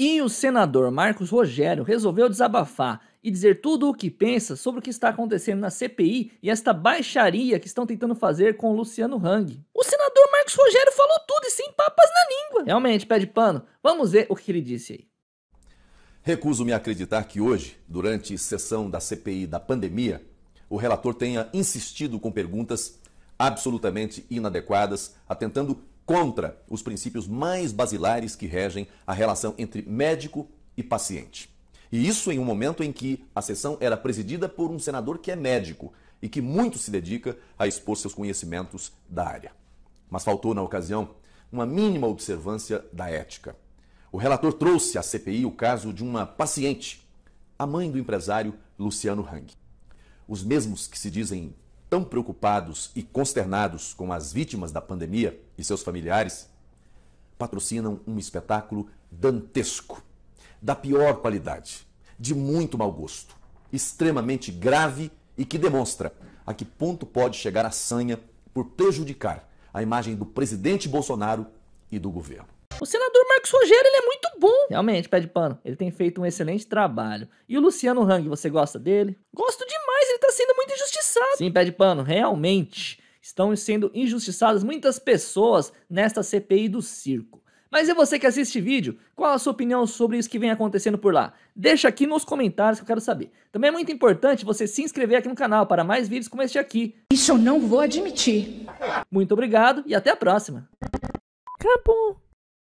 E o senador Marcos Rogério resolveu desabafar e dizer tudo o que pensa sobre o que está acontecendo na CPI e esta baixaria que estão tentando fazer com o Luciano Hang. O senador Marcos Rogério falou tudo e sem papas na língua. Realmente, pé de pano. Vamos ver o que ele disse aí. Recuso-me a acreditar que hoje, durante sessão da CPI da pandemia, o relator tenha insistido com perguntas absolutamente inadequadas, atentando contra os princípios mais basilares que regem a relação entre médico e paciente. E isso em um momento em que a sessão era presidida por um senador que é médico e que muito se dedica a expor seus conhecimentos da área. Mas faltou, na ocasião, uma mínima observância da ética. O relator trouxe à CPI o caso de uma paciente, a mãe do empresário Luciano Hang. Os mesmos que se dizem tão preocupados e consternados com as vítimas da pandemia e seus familiares, patrocinam um espetáculo dantesco, da pior qualidade, de muito mau gosto, extremamente grave e que demonstra a que ponto pode chegar a sanha por prejudicar a imagem do presidente Bolsonaro e do governo. O senador Marcos Rogério ele é muito bom. Realmente, pé de pano. Ele tem feito um excelente trabalho. E o Luciano Hang, você gosta dele? Gosto demais, ele tá sendo muito injustiçado injustiçado. Sim, pé de pano, realmente estão sendo injustiçadas muitas pessoas nesta CPI do circo. Mas é você que assiste vídeo, qual a sua opinião sobre isso que vem acontecendo por lá? Deixa aqui nos comentários que eu quero saber. Também é muito importante você se inscrever aqui no canal para mais vídeos como este aqui. Isso eu não vou admitir. Muito obrigado e até a próxima. Acabou.